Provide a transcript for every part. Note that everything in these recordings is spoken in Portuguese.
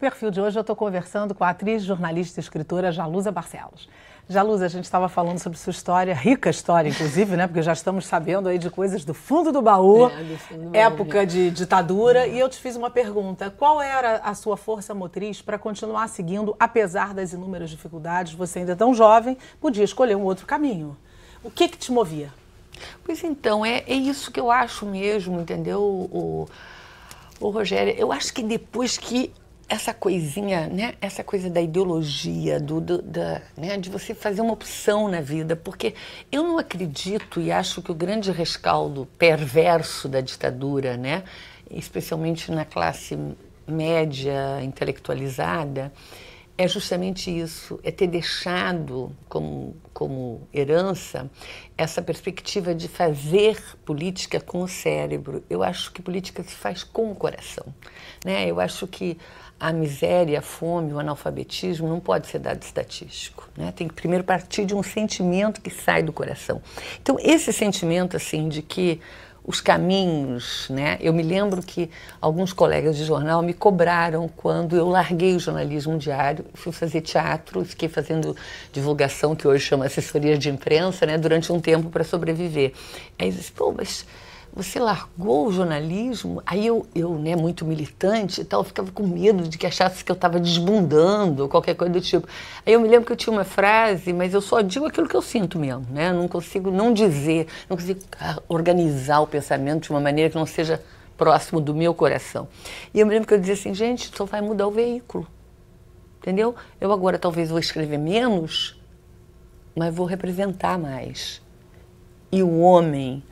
perfil de hoje eu estou conversando com a atriz, jornalista e escritora Jalusa Barcelos. Jalusa, a gente estava falando sobre sua história, rica história, inclusive, né? Porque já estamos sabendo aí de coisas do fundo do baú, é, do fundo do época baú. de ditadura. É. E eu te fiz uma pergunta: qual era a sua força motriz para continuar seguindo, apesar das inúmeras dificuldades? Você ainda é tão jovem, podia escolher um outro caminho. O que que te movia? Pois então, é, é isso que eu acho mesmo, entendeu? O, o, Rogério, eu acho que depois que essa coisinha, né? Essa coisa da ideologia, do, do da, né? de você fazer uma opção na vida, porque eu não acredito e acho que o grande rescaldo perverso da ditadura, né? Especialmente na classe média intelectualizada, é justamente isso, é ter deixado como, como herança essa perspectiva de fazer política com o cérebro. Eu acho que política se faz com o coração. Né? Eu acho que a miséria, a fome, o analfabetismo não pode ser dado estatístico. Né? Tem que primeiro partir de um sentimento que sai do coração. Então, esse sentimento assim de que os caminhos, né? Eu me lembro que alguns colegas de jornal me cobraram quando eu larguei o jornalismo diário, fui fazer teatro, fiquei fazendo divulgação que hoje chama assessoria de imprensa, né? Durante um tempo para sobreviver. Aí disse, pô, mas você largou o jornalismo? Aí eu, eu né, muito militante e tal, ficava com medo de que achasse que eu estava desbundando, qualquer coisa do tipo. Aí eu me lembro que eu tinha uma frase, mas eu só digo aquilo que eu sinto mesmo, né? Não consigo não dizer, não consigo organizar o pensamento de uma maneira que não seja próximo do meu coração. E eu me lembro que eu dizia assim, gente, só vai mudar o veículo, entendeu? Eu agora talvez vou escrever menos, mas vou representar mais. E o homem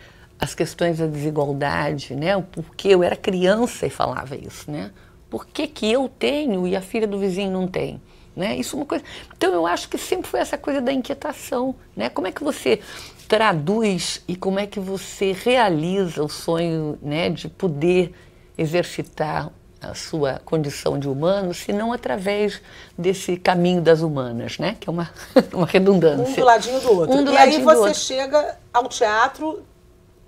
as questões da desigualdade, né? O porquê eu era criança e falava isso, né? Por que, que eu tenho e a filha do vizinho não tem? Né? Isso é uma coisa. Então eu acho que sempre foi essa coisa da inquietação, né? Como é que você traduz e como é que você realiza o sonho, né, de poder exercitar a sua condição de humano, se não através desse caminho das humanas, né? Que é uma, uma redundância. Um do ladinho do outro. Um do e aí você chega ao teatro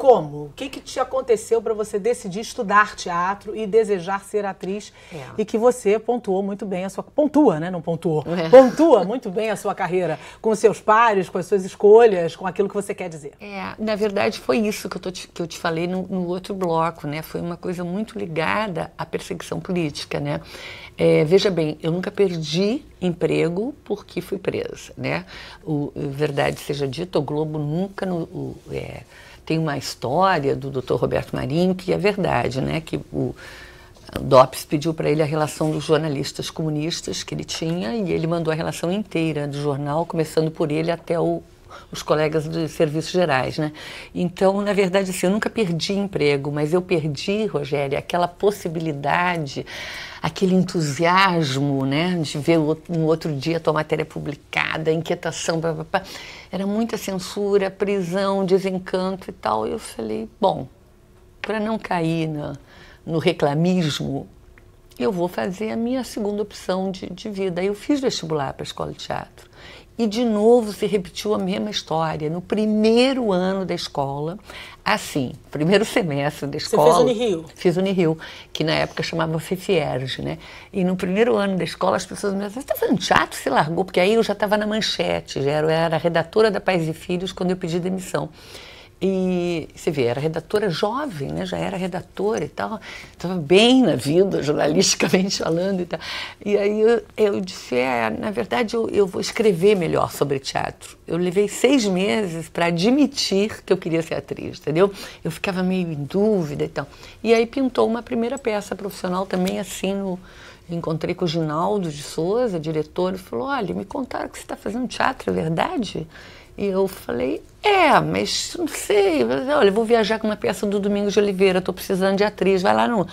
como? O que, que te aconteceu para você decidir estudar teatro e desejar ser atriz? É. E que você pontuou muito bem a sua. Pontua, né? Não pontuou. É. Pontua muito bem a sua carreira, com os seus pares, com as suas escolhas, com aquilo que você quer dizer. É, na verdade, foi isso que eu, tô te, que eu te falei no, no outro bloco, né? Foi uma coisa muito ligada à perseguição política, né? É, veja bem, eu nunca perdi emprego porque fui presa, né? O, verdade seja dita, o Globo nunca. No, o, é, tem uma história do Dr. Roberto Marinho que é verdade, né? Que o DOPS pediu para ele a relação dos jornalistas comunistas que ele tinha e ele mandou a relação inteira do jornal, começando por ele até o os colegas de serviços gerais, né? Então, na verdade, assim, eu nunca perdi emprego, mas eu perdi, Rogério, aquela possibilidade, aquele entusiasmo, né, de ver no outro dia a tua matéria publicada, inquietação, era muita censura, prisão, desencanto e tal. E eu falei, bom, para não cair no reclamismo, eu vou fazer a minha segunda opção de, de vida. Eu fiz vestibular para a escola de teatro. E de novo se repetiu a mesma história. No primeiro ano da escola, assim, primeiro semestre da escola. Você fez Unirio? Fiz Unirio, que na época chamava Fefierge, né? E no primeiro ano da escola, as pessoas me disseram: você está fazendo teatro? Você largou? Porque aí eu já estava na manchete, já era, eu era redatora da Pais e Filhos quando eu pedi demissão. E você vê, era redatora jovem, né? já era redatora e tal, estava bem na vida, jornalisticamente falando e tal. E aí eu, eu disse: é, na verdade eu, eu, vou escrever melhor sobre teatro. Eu levei seis meses para admitir que eu queria ser atriz, entendeu? Eu ficava meio em dúvida e tal. E aí pintou uma primeira peça profissional também assim no. Encontrei com o Ginaldo de Souza, diretor, e falou: olha, me contaram que você está fazendo teatro, é verdade? E eu falei, é, mas não sei. Olha, vou viajar com uma peça do Domingos de Oliveira, estou precisando de atriz. Vai lá no,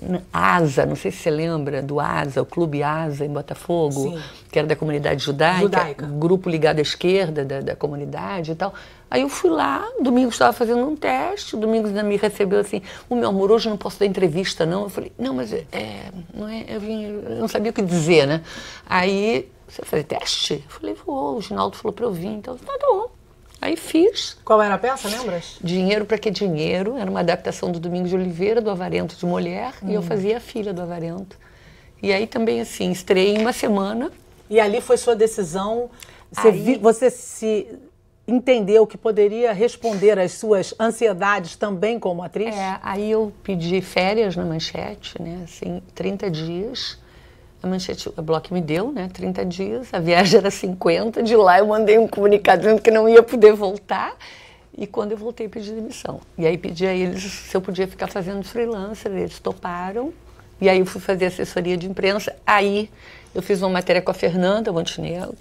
no, Asa, não sei se você lembra do Asa, o Clube Asa em Botafogo, Sim. que era da comunidade judaica, judaica. Um grupo ligado à esquerda da, da comunidade e tal. Aí eu fui lá, Domingos estava fazendo um teste, Domingos ainda me recebeu assim, o meu amor, hoje não posso dar entrevista, não. Eu falei, não, mas é, é, não é, eu, vim, eu não sabia o que dizer, né? Aí você fazer teste? Eu falei, vou. O Ginaldo falou pra eu vir. Então, tá bom. Aí fiz. Qual era a peça, lembras? Dinheiro para que Dinheiro. Era uma adaptação do Domingos de Oliveira, do Avarento de Mulher. Hum. E eu hum. fazia a filha do Avarento. E aí também, assim, estreiei uma semana. E ali foi sua decisão. Você, aí... vi, você se entendeu que poderia responder às suas ansiedades também como atriz? É, aí eu pedi férias na manchete, né? Assim, 30 dias a manchete, o bloco me deu, né, 30 dias, a viagem era 50, de lá eu mandei um comunicado dizendo que não ia poder voltar, e quando eu voltei, pedi demissão. E aí pedi a eles se eu podia ficar fazendo freelancer, eles toparam, e aí eu fui fazer assessoria de imprensa, aí eu fiz uma matéria com a Fernanda Montenegro,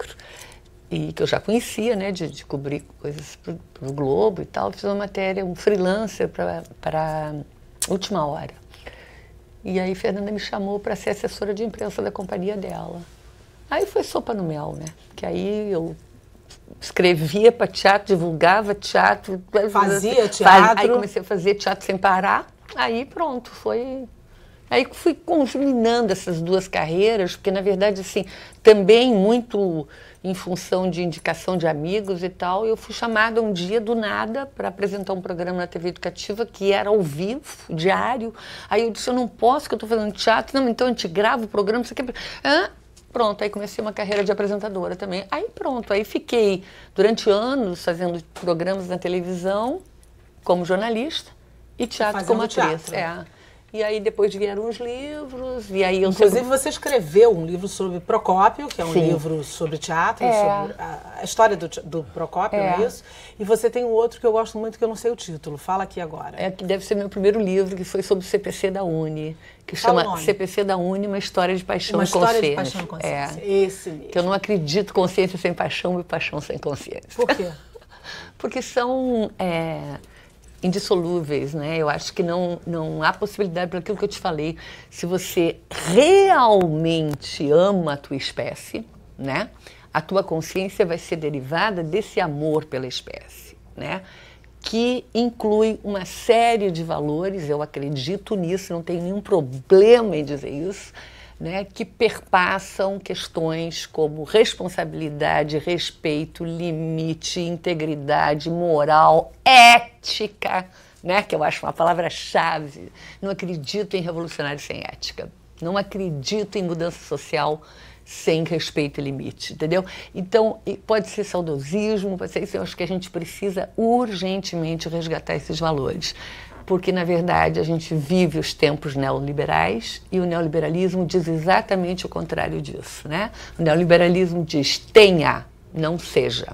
e que eu já conhecia, né, de, de cobrir coisas para o Globo e tal, fiz uma matéria, um freelancer para Última Hora. E aí Fernanda me chamou para ser assessora de imprensa da companhia dela. Aí foi sopa no mel, né? Que aí eu escrevia para teatro, divulgava teatro. Fazia teatro. Aí comecei a fazer teatro sem parar. Aí pronto, foi Aí fui combinando essas duas carreiras, porque na verdade, assim, também muito em função de indicação de amigos e tal, eu fui chamada um dia do nada para apresentar um programa na TV educativa que era ao vivo, diário. Aí eu disse, eu não posso, que eu estou fazendo teatro. Não, então a gente grava o programa, você quer... É Hã? Pronto, aí comecei uma carreira de apresentadora também. Aí pronto, aí fiquei durante anos fazendo programas na televisão como jornalista e teatro como atriz. Teatro. É. E aí depois vieram os livros, e aí eu Inclusive sempre... você escreveu um livro sobre Procópio, que é um Sim. livro sobre teatro, é. sobre a, história do, do Procópio, é. é. isso? E você tem um outro que eu gosto muito, que eu não sei o título. Fala aqui agora. É que deve ser meu primeiro livro, que foi sobre o CPC da Uni, que chama CPC da Uni, uma história de paixão uma e consciência. Uma história de paixão e consciência. É. Esse mesmo. Que eu não acredito consciência sem paixão e paixão sem consciência. Por quê? Porque são... É indissolúveis, né? Eu acho que não, não há possibilidade, para aquilo que eu te falei, se você realmente ama a tua espécie, né? A tua consciência vai ser derivada desse amor pela espécie, né? Que inclui uma série de valores, eu acredito nisso, não tenho nenhum problema em dizer isso né, que perpassam questões como responsabilidade, respeito, limite, integridade, moral, ética, né, que eu acho uma palavra-chave. Não acredito em revolucionário sem ética. Não acredito em mudança social sem respeito e limite, entendeu? Então, pode ser saudosismo, pode ser isso. Eu acho que a gente precisa urgentemente resgatar esses valores porque na verdade a gente vive os tempos neoliberais e o neoliberalismo diz exatamente o contrário disso, né? O neoliberalismo diz tenha, não seja.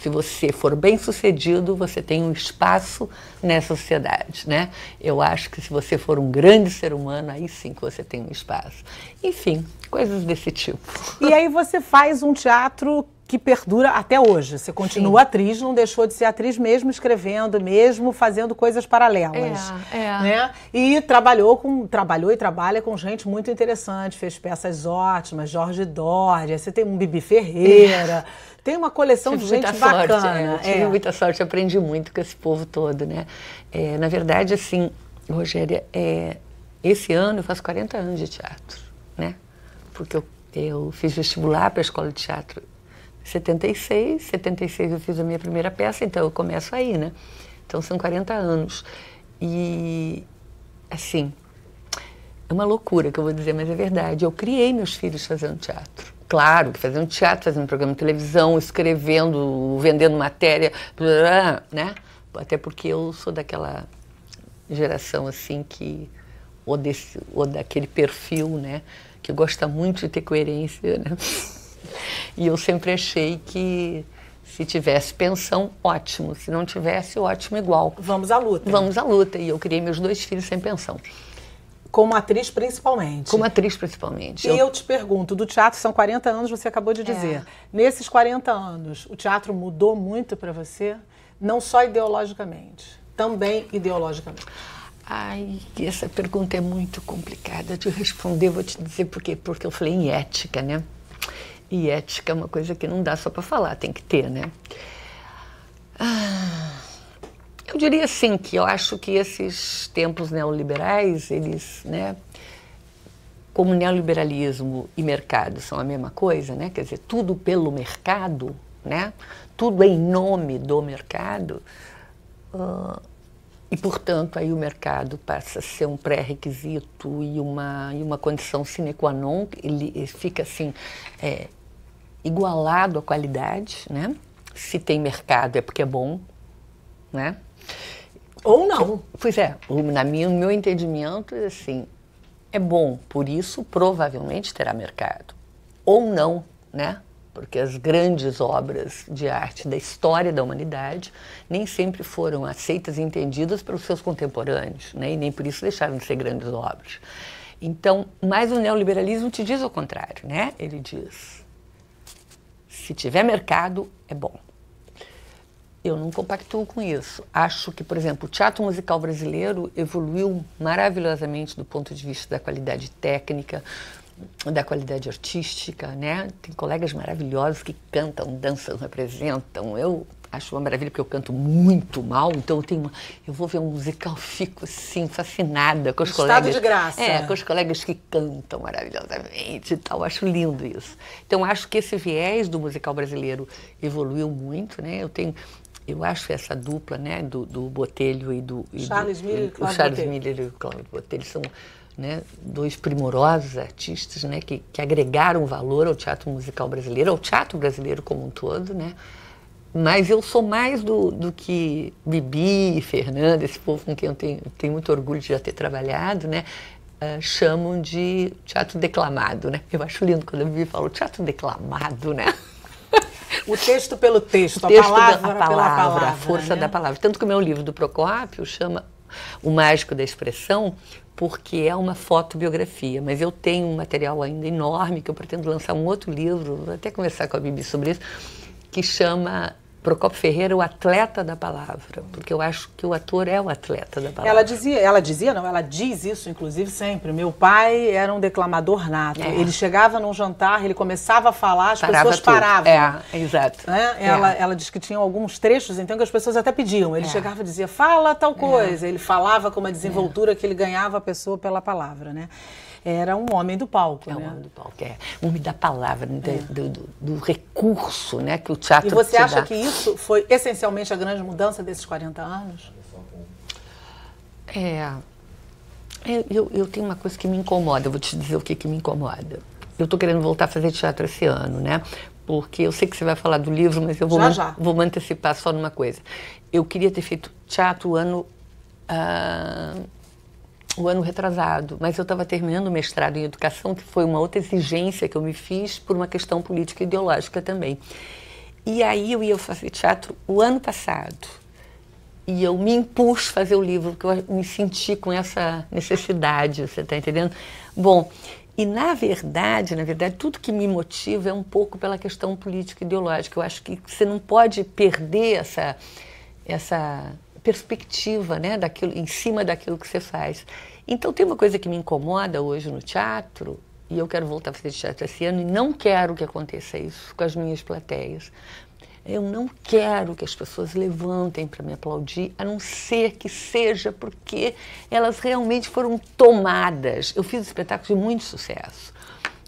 Se você for bem sucedido, você tem um espaço nessa sociedade, né? Eu acho que se você for um grande ser humano, aí sim que você tem um espaço. Enfim, coisas desse tipo. E aí você faz um teatro que perdura até hoje. Você continua Sim. atriz, não deixou de ser atriz mesmo escrevendo, mesmo fazendo coisas paralelas, é, é. né? E trabalhou com trabalhou e trabalha com gente muito interessante, fez peças ótimas, Jorge Doria, você tem um Bibi Ferreira, é. tem uma coleção tive de gente muita é, bacana. é, tive muita sorte, aprendi muito com esse povo todo, né? É, na verdade, assim, Rogéria, é, esse ano eu faço 40 anos de teatro, né? Porque eu, eu fiz vestibular para a escola de teatro 76, 76 eu fiz a minha primeira peça, então eu começo aí, né? Então são 40 anos. E, assim, é uma loucura que eu vou dizer, mas é verdade. Eu criei meus filhos fazendo teatro. Claro, fazendo teatro, fazendo programa de televisão, escrevendo, vendendo matéria, blá, né? Até porque eu sou daquela geração assim que ou desse ou daquele perfil, né, que gosta muito de ter coerência, né? E eu sempre achei que se tivesse pensão, ótimo. Se não tivesse, ótimo igual. Vamos à luta. Vamos à luta. E eu criei meus dois filhos sem pensão. Como atriz, principalmente. Como atriz, principalmente. E eu... eu te pergunto, do teatro são 40 anos, você acabou de é. dizer. É. Nesses 40 anos, o teatro mudou muito para você? Não só ideologicamente, também ideologicamente. Ai, essa pergunta é muito complicada de responder, vou te dizer por quê. Porque eu falei em ética, né? E ética é uma coisa que não dá só para falar, tem que ter, né? Ah, eu diria assim que eu acho que esses tempos neoliberais, eles, né, como neoliberalismo e mercado são a mesma coisa, né? Quer dizer, tudo pelo mercado, né? Tudo em nome do mercado. Uh, e, portanto, aí o mercado passa a ser um pré-requisito e uma, e uma condição sine qua non, ele, fica assim, é, igualado à qualidade, né? Se tem mercado é porque é bom, né? Ou não. Pois é, na minha, no meu entendimento, é assim, é bom, por isso provavelmente terá mercado. Ou não, né? Porque as grandes obras de arte da história da humanidade nem sempre foram aceitas e entendidas pelos seus contemporâneos, né? E nem por isso deixaram de ser grandes obras. Então, mas o neoliberalismo te diz o contrário, né? Ele diz, se tiver mercado, é bom. Eu não compactuo com isso. Acho que, por exemplo, o teatro musical brasileiro evoluiu maravilhosamente do ponto de vista da qualidade técnica, da qualidade artística, né? Tem colegas maravilhosos que cantam, dançam, representam. Eu acho uma maravilha porque eu canto muito mal, então eu tenho uma, eu vou ver um musical, fico assim fascinada com os Estado colegas. Estado de graça. É, com os colegas que cantam maravilhosamente e tal, acho lindo isso. Então acho que esse viés do musical brasileiro evoluiu muito, né? Eu tenho eu acho essa dupla, né, do, do Botelho e do e Charles do, Miller, e, o Charles Miller e o Cláudio Botelho são né, dois primorosos artistas né, que, que agregaram valor ao teatro musical brasileiro, ao teatro brasileiro como um todo. Né? Mas eu sou mais do, do que Bibi, Fernanda, esse povo com quem eu tenho, tenho muito orgulho de já ter trabalhado, né? Uh, chamam de teatro declamado, né? Eu acho lindo quando a Bibi fala teatro declamado, né? O texto pelo texto, o texto a palavra, da, a palavra, pela palavra. A força né? da palavra. Tanto que o meu livro do Procópio chama O Mágico da Expressão, porque é uma fotobiografia. Mas eu tenho um material ainda enorme que eu pretendo lançar um outro livro, vou até conversar com a Bibi sobre isso, que chama Procopio Ferreira, o atleta da palavra, porque eu acho que o ator é o atleta da palavra. Ela dizia, ela dizia, não, ela diz isso inclusive sempre. Meu pai era um declamador nato. É. Ele chegava num jantar, ele começava a falar, as Parava pessoas tudo. paravam. É, exato. Né? É. Ela, é. ela diz que tinha alguns trechos, então, que as pessoas até pediam. Ele é. chegava e dizia, fala tal é. coisa. Ele falava com uma desenvoltura que ele ganhava a pessoa pela palavra, né? era um homem do palco. É né? um homem do palco, é. Um homem da palavra, né? é. do, do, do, recurso né, que o teatro E você te acha dá. que isso foi essencialmente a grande mudança desses 40 anos? É, é. Eu, eu tenho uma coisa que me incomoda, eu vou te dizer o que, que me incomoda. Eu estou querendo voltar a fazer teatro esse ano, né? Porque eu sei que você vai falar do livro, mas eu vou, já, já. vou me antecipar só numa coisa. Eu queria ter feito teatro o ano. Uh o ano retrasado, mas eu estava terminando o mestrado em educação, que foi uma outra exigência que eu me fiz por uma questão política e ideológica também. E aí eu ia fazer teatro o ano passado. E eu me impus fazer o livro, porque eu me senti com essa necessidade, você está entendendo? Bom, e na verdade, na verdade, tudo que me motiva é um pouco pela questão política e ideológica. Eu acho que você não pode perder essa, essa perspectiva, né, daquilo, em cima daquilo que você faz. Então tem uma coisa que me incomoda hoje no teatro, e eu quero voltar a fazer teatro esse ano, e não quero que aconteça isso com as minhas plateias. Eu não quero que as pessoas levantem para me aplaudir, a não ser que seja porque elas realmente foram tomadas. Eu fiz espetáculos de muito sucesso.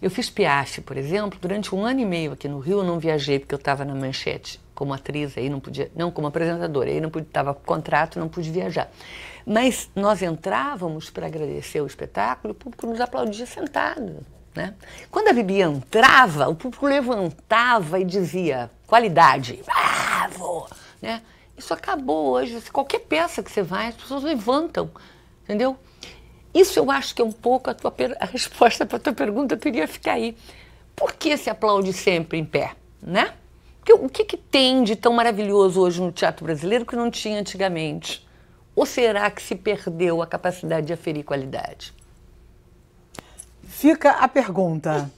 Eu fiz Piaf, por exemplo, durante um ano e meio aqui no Rio, eu não viajei porque eu estava na manchete como atriz, aí não podia, não como apresentadora, aí não estava com contrato, não pude viajar. Mas nós entrávamos para agradecer o espetáculo, o público nos aplaudia sentado. Né? Quando a Bibi entrava, o público levantava e dizia qualidade, bravo, né? Isso acabou hoje. Qualquer peça que você vai, as pessoas levantam, entendeu? Isso eu acho que é um pouco a, tua a resposta para a tua pergunta, eu queria ficar aí. Por que se aplaude sempre em pé, né? Porque, o que, que tem de tão maravilhoso hoje no teatro brasileiro que não tinha antigamente? Ou será que se perdeu a capacidade de aferir qualidade? Fica a pergunta.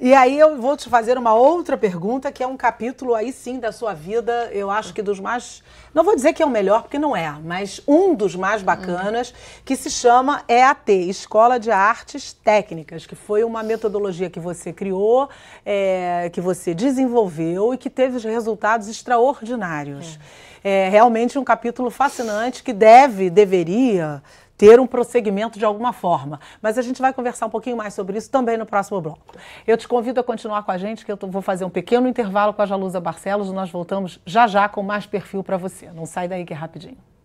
E aí eu vou te fazer uma outra pergunta, que é um capítulo aí sim da sua vida, eu acho que dos mais. Não vou dizer que é o melhor, porque não é, mas um dos mais bacanas, que se chama EAT, Escola de Artes Técnicas, que foi uma metodologia que você criou, é, que você desenvolveu e que teve resultados extraordinários. É. é realmente um capítulo fascinante que deve, deveria ter um prosseguimento de alguma forma. Mas a gente vai conversar um pouquinho mais sobre isso também no próximo bloco. Eu te convido a continuar com a gente, que eu vou fazer um pequeno intervalo com a Jalusa Barcelos e nós voltamos já já com mais perfil para você. Não sai daí que é rapidinho.